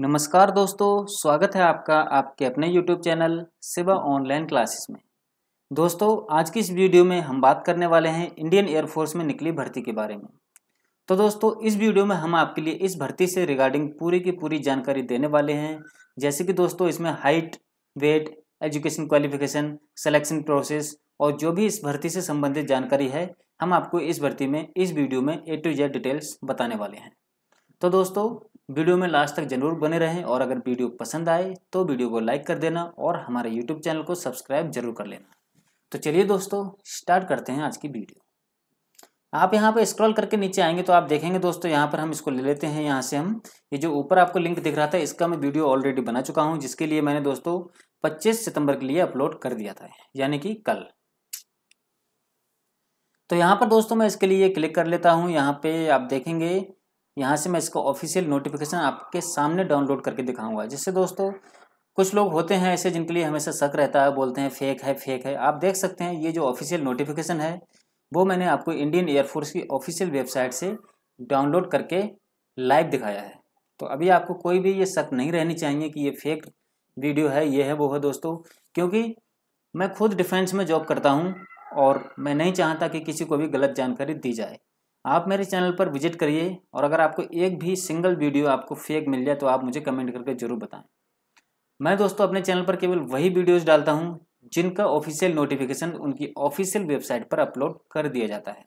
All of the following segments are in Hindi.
नमस्कार दोस्तों स्वागत है आपका आपके अपने YouTube चैनल सिवा ऑनलाइन क्लासेस में दोस्तों आज की इस वीडियो में हम बात करने वाले हैं इंडियन एयरफोर्स में निकली भर्ती के बारे में तो दोस्तों इस वीडियो में हम आपके लिए इस भर्ती से रिगार्डिंग पूरी की पूरी जानकारी देने वाले हैं जैसे कि दोस्तों इसमें height weight education qualification selection process और जो भी इस भर्ती से संबंधित जानकारी है हम आपको इस भर्ती में इस वीडियो में ए टू जेड डिटेल्स बताने वाले हैं तो दोस्तों वीडियो में लास्ट तक जरूर बने रहें और अगर वीडियो पसंद आए तो वीडियो को लाइक कर देना और हमारे यूट्यूब चैनल को सब्सक्राइब जरूर कर लेना तो चलिए दोस्तों स्टार्ट करते हैं आज की वीडियो आप यहाँ पर स्क्रॉल करके नीचे आएंगे तो आप देखेंगे दोस्तों यहाँ पर हम इसको ले लेते हैं यहाँ से हम ये जो ऊपर आपको लिंक दिख रहा था इसका मैं वीडियो ऑलरेडी बना चुका हूँ जिसके लिए मैंने दोस्तों पच्चीस सितंबर के लिए अपलोड कर दिया था यानी कि कल तो यहाँ पर दोस्तों मैं इसके लिए क्लिक कर लेता हूँ यहाँ पे आप देखेंगे यहाँ से मैं इसका ऑफिशियल नोटिफिकेशन आपके सामने डाउनलोड करके दिखाऊंगा जिससे दोस्तों कुछ लोग होते हैं ऐसे जिनके लिए हमेशा शक रहता है बोलते हैं फेक है फेक है आप देख सकते हैं ये जो ऑफिशियल नोटिफिकेशन है वो मैंने आपको इंडियन एयरफोर्स की ऑफिशियल वेबसाइट से डाउनलोड करके लाइव दिखाया है तो अभी आपको कोई भी ये शक नहीं रहनी चाहिए कि ये फेक वीडियो है ये है वो है दोस्तों क्योंकि मैं खुद डिफेंस में जॉब करता हूँ और मैं नहीं चाहता कि किसी को भी गलत जानकारी दी जाए आप मेरे चैनल पर विजिट करिए और अगर आपको एक भी सिंगल वीडियो आपको फेक मिल जाए तो आप मुझे कमेंट करके ज़रूर बताएं मैं दोस्तों अपने चैनल पर केवल वही वीडियोस डालता हूं जिनका ऑफिशियल नोटिफिकेशन उनकी ऑफिशियल वेबसाइट पर अपलोड कर दिया जाता है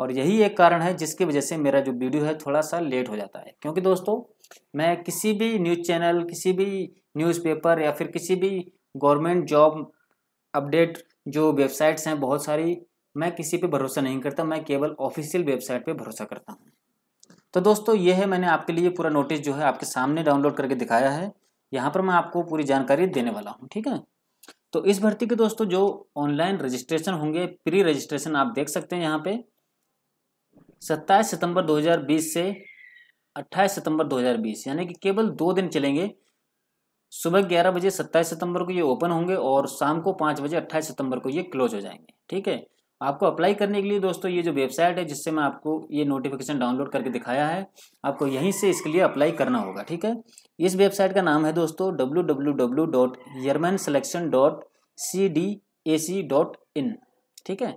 और यही एक कारण है जिसकी वजह से मेरा जो वीडियो है थोड़ा सा लेट हो जाता है क्योंकि दोस्तों मैं किसी भी न्यूज़ चैनल किसी भी न्यूज़पेपर या फिर किसी भी गवर्नमेंट जॉब अपडेट जो वेबसाइट्स हैं बहुत सारी मैं किसी पे भरोसा नहीं करता मैं केवल ऑफिशियल वेबसाइट पे भरोसा करता हूँ तो दोस्तों ये है मैंने आपके लिए पूरा नोटिस जो है आपके सामने डाउनलोड करके दिखाया है यहाँ पर मैं आपको पूरी जानकारी देने वाला हूँ ठीक है तो इस भर्ती के दोस्तों जो ऑनलाइन रजिस्ट्रेशन होंगे प्री रजिस्ट्रेशन आप देख सकते हैं यहाँ पे सत्ताईस सितंबर 2020 से 28 सितंबर 2020 यानी कि केवल दो दिन चलेंगे सुबह ग्यारह बजे सत्ताईस सितंबर को ये ओपन होंगे और शाम को पाँच बजे अट्ठाईस सितंबर को ये क्लोज हो जाएंगे ठीक है आपको अप्लाई करने के लिए दोस्तों ये जो वेबसाइट है जिससे मैं आपको ये नोटिफिकेशन डाउनलोड करके दिखाया है आपको यहीं से इसके लिए अप्लाई करना होगा ठीक है इस वेबसाइट का नाम है दोस्तों W W W dot airman selection dot C D A C dot in ठीक है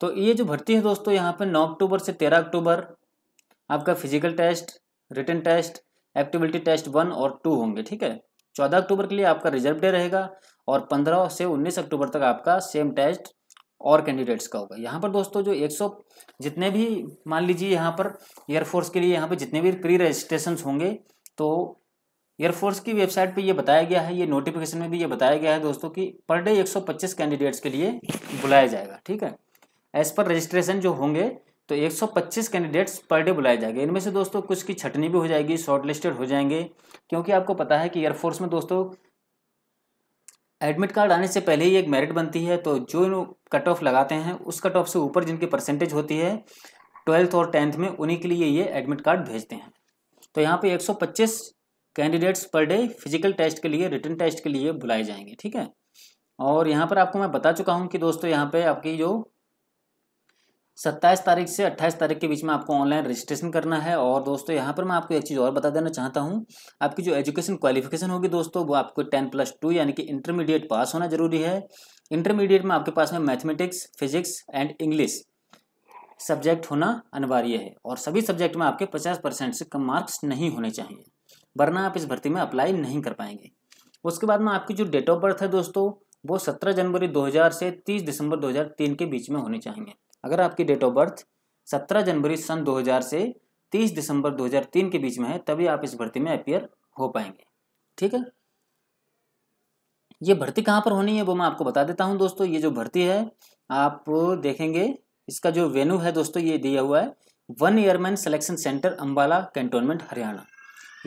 तो ये जो भर्ती है दोस्तों यहाँ पर नौ अक्टूबर से तेरह अक्टूबर आपका physical test written test activity test one और टू होंगे ठीक है चौदह अक्टूबर के लिए आपका रिजर्व डे रहेगा और पंद्रह से उन्नीस अक्टूबर तक आपका सेम टेस्ट और कैंडिडेट्स का होगा यहाँ पर दोस्तों जो 100 जितने भी मान लीजिए यहाँ पर एयरफोर्स के लिए यहाँ पर जितने भी प्री रजिस्ट्रेशन होंगे तो एयरफोर्स की वेबसाइट पे ये बताया गया है ये नोटिफिकेशन में भी ये बताया गया है दोस्तों कि पर डे 125 कैंडिडेट्स के लिए बुलाया जाएगा ठीक है एज पर रजिस्ट्रेशन जो होंगे तो 125 कैंडिडेट्स पर डे बुलाए जाएंगे इनमें से दोस्तों कुछ की छटनी भी हो जाएगी लिस्टेड हो जाएंगे क्योंकि आपको पता है कि एयरफोर्स में दोस्तों एडमिट कार्ड आने से पहले ही एक मेरिट बनती है तो जो इन कट ऑफ लगाते हैं उस कट ऑफ से ऊपर जिनकी परसेंटेज होती है ट्वेल्थ और टेंथ में उन्हीं के लिए ये एडमिट कार्ड भेजते हैं तो यहाँ पे 125 candidates per day physical test के लिए रिटर्न टेस्ट के लिए बुलाए जाएंगे ठीक है और यहाँ पर आपको मैं बता चुका हूँ कि दोस्तों यहाँ पर आपकी जो सत्ताईस तारीख से अट्ठाईस तारीख के बीच में आपको ऑनलाइन रजिस्ट्रेशन करना है और दोस्तों यहाँ पर मैं आपको एक चीज़ और बता देना चाहता हूँ आपकी जो एजुकेशन क्वालिफिकेशन होगी दोस्तों वो आपको टेन प्लस टू यानी कि इंटरमीडिएट पास होना जरूरी है इंटरमीडिएट में आपके पास में mathematics physics and English subject होना अनिवार्य है और सभी सब्जेक्ट में आपके पचास परसेंट से कम मार्क्स नहीं होने चाहिए वरना आप इस भर्ती में अप्लाई नहीं कर पाएंगे उसके बाद में आपकी जो डेट ऑफ बर्थ है दोस्तों वो सत्रह जनवरी दो से तीस दिसंबर दो के बीच में होने चाहिए अगर आपकी डेट ऑफ बर्थ 17 जनवरी सन 2000 से 30 दिसंबर 2003 के बीच में है तभी आप इस भर्ती में अपियर हो पाएंगे ठीक है ये भर्ती कहाँ पर होनी है वो मैं आपको बता देता हूँ दोस्तों ये जो भर्ती है आप देखेंगे इसका जो वेन्यू है दोस्तों ये दिया हुआ है one airman selection centre Ambala cantonment Haryana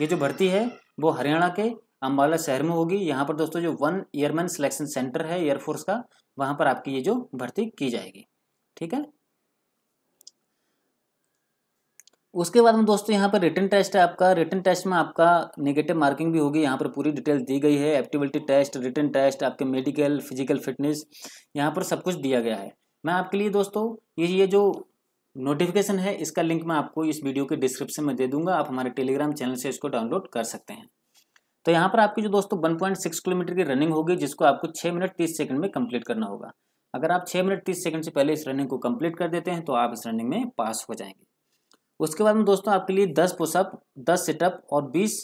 ये जो भर्ती है वो हरियाणा के अम्बाला शहर में होगी यहाँ पर दोस्तों जो वन ईयरमैन सिलेक्शन सेंटर है एयरफोर्स का वहाँ पर आपकी ये जो भर्ती की जाएगी ठीक है उसके बाद में दोस्तों यहाँ पर रिटर्न टेस्ट है आपका रिटर्न टेस्ट में आपका नेगेटिव मार्किंग भी होगी यहाँ पर पूरी डिटेल दी गई है एक्टिविटी टेस्ट रिटर्न टेस्ट आपके मेडिकल फिजिकल फिटनेस यहाँ पर सब कुछ दिया गया है मैं आपके लिए दोस्तों ये ये जो नोटिफिकेशन है इसका लिंक मैं आपको इस वीडियो के डिस्क्रिप्शन में दे दूंगा आप हमारे टेलीग्राम चैनल से इसको डाउनलोड कर सकते हैं तो यहाँ पर आपकी जो दोस्तों 1.6 किलोमीटर की रनिंग होगी जिसको आपको 6 मिनट 30 सेकंड में कंप्लीट करना होगा अगर आप छः मिनट तीस सेकंड से पहले इस रनिंग को कंप्लीट कर देते हैं तो आप इस रनिंग में पास हो जाएंगे उसके बाद में दोस्तों आपके लिए दस पुशअप दस सेटअप और बीस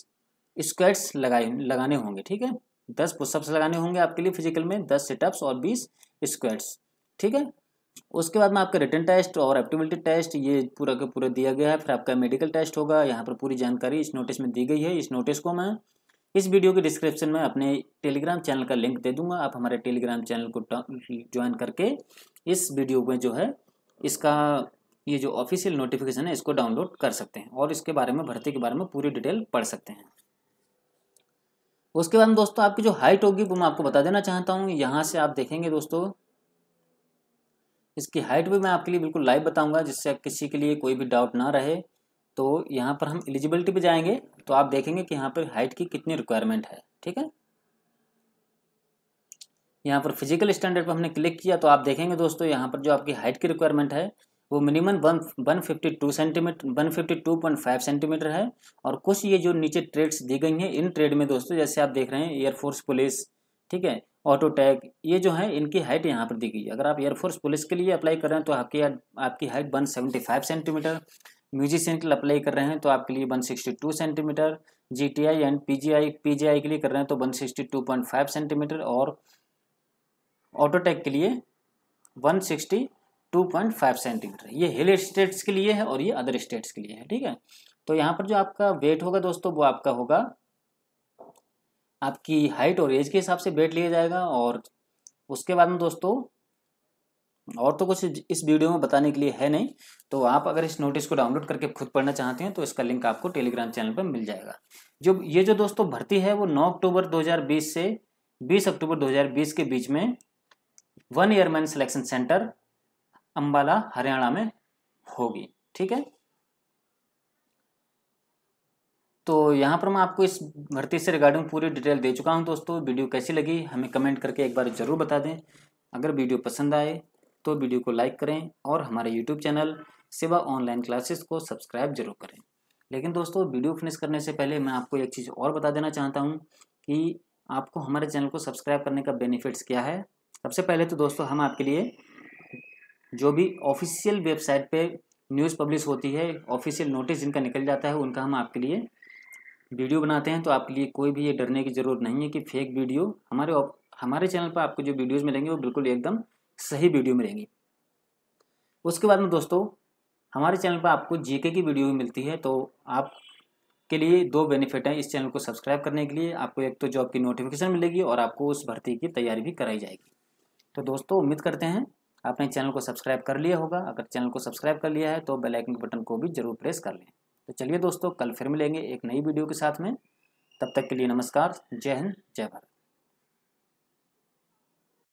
स्क्वेट्स लगाए लगाने होंगे ठीक है दस पुशअप्स लगाने होंगे आपके लिए फिजिकल में दस सेटअप्स और बीस स्क्वेट्स ठीक है उसके बाद में आपका रिटर्न टेस्ट और एप्टिबिलिटी टेस्ट ये पूरा का पूरा दिया गया है फिर आपका मेडिकल टेस्ट होगा यहाँ पर पूरी जानकारी इस नोटिस में दी गई है इस नोटिस को मैं इस वीडियो के डिस्क्रिप्शन में अपने टेलीग्राम चैनल का लिंक दे दूंगा आप हमारे टेलीग्राम चैनल को ज्वाइन करके इस वीडियो में जो है इसका ये जो ऑफिशियल नोटिफिकेशन है इसको डाउनलोड कर सकते हैं और इसके बारे में भर्ती के बारे में पूरी डिटेल पढ़ सकते हैं उसके बाद दोस्तों आपकी जो हाइट होगी वो मैं आपको बता देना चाहता हूँ यहाँ से आप देखेंगे दोस्तों इसकी हाइट भी मैं आपके लिए बिल्कुल लाइव बताऊंगा जिससे किसी के लिए कोई भी डाउट ना रहे तो यहाँ पर हम एलिजिबिलिटी पे जाएंगे तो आप देखेंगे कि यहाँ पर हाइट की कितनी रिक्वायरमेंट है ठीक है यहाँ पर फिजिकल स्टैंडर्ड पर हमने क्लिक किया तो आप देखेंगे दोस्तों यहाँ पर जो आपकी हाइट की रिक्वायरमेंट है वो minimum one one fifty two centimetre one fifty two point five centimetre है और कुछ ये जो नीचे ट्रेड्स दी गई हैं इन ट्रेड में दोस्तों जैसे आप देख रहे हैं एयरफोर्स पुलिस ठीक है ऑटो टैग ये जो है इनकी हाइट यहाँ पर दी गई है अगर आप एयरफोर्स पुलिस के लिए अप्लाई कर रहे हैं तो आपकी आपकी height one seventy five centimetre musician के लिए अप्लाई कर रहे हैं तो आपके लिए 162 centimetre GTI and PGI PGI के लिए कर रहे हैं तो 162.5 सेंटीमीटर और ऑटोटेक के लिए 162.5 सेंटीमीटर ये हिल स्टेट्स के लिए है और ये अदर स्टेट्स के लिए है ठीक है तो यहाँ पर जो आपका वेट होगा दोस्तों वो आपका होगा आपकी हाइट और एज के हिसाब से वेट लिया जाएगा और उसके बाद में दोस्तों और तो कुछ इस वीडियो में बताने के लिए है नहीं तो आप अगर इस नोटिस को डाउनलोड करके खुद पढ़ना चाहते हैं तो इसका लिंक आपको टेलीग्राम चैनल पर मिल जाएगा जो ये जो दोस्तों भर्ती है वो 9 अक्टूबर 2020 से 20 अक्टूबर 2020 के बीच में one airman selection centre Ambala Haryana में होगी ठीक है तो यहाँ पर मैं आपको इस भर्ती से रिगार्डिंग पूरी डिटेल दे चुका हूँ दोस्तों वीडियो कैसी लगी हमें कमेंट करके एक बार ज़रूर बता दें अगर वीडियो पसंद आए तो वीडियो को लाइक करें और हमारे यूट्यूब चैनल सिवा ऑनलाइन क्लासेस को सब्सक्राइब जरूर करें लेकिन दोस्तों वीडियो फिनिश करने से पहले मैं आपको एक चीज़ और बता देना चाहता हूँ कि आपको हमारे चैनल को सब्सक्राइब करने का बेनिफिट्स क्या है सबसे पहले तो दोस्तों हम आपके लिए जो भी ऑफिशियल वेबसाइट पे न्यूज़ पब्लिश होती है ऑफिशियल नोटिस जिनका निकल जाता है उनका हम आपके लिए वीडियो बनाते हैं तो आपके लिए कोई भी ये डरने की ज़रूरत नहीं है कि फेक वीडियो हमारे हमारे चैनल पर आपको जो वीडियोज़ मिलेंगे वो बिल्कुल एकदम सही वीडियो मिलेंगी उसके बाद में दोस्तों हमारे चैनल पर आपको जीके की वीडियो भी मिलती है तो आप के लिए दो बेनिफिट हैं इस चैनल को सब्सक्राइब करने के लिए आपको एक तो जॉब की नोटिफिकेशन मिलेगी और आपको उस भर्ती की तैयारी भी कराई जाएगी तो दोस्तों उम्मीद करते हैं आपने चैनल को सब्सक्राइब कर लिया होगा अगर चैनल को सब्सक्राइब कर लिया है तो बेल आइकन बटन को भी जरूर प्रेस कर लें तो चलिए दोस्तों कल फिर मिलेंगे एक नई वीडियो के साथ में तब तक के लिए नमस्कार जय हिंद जय भारत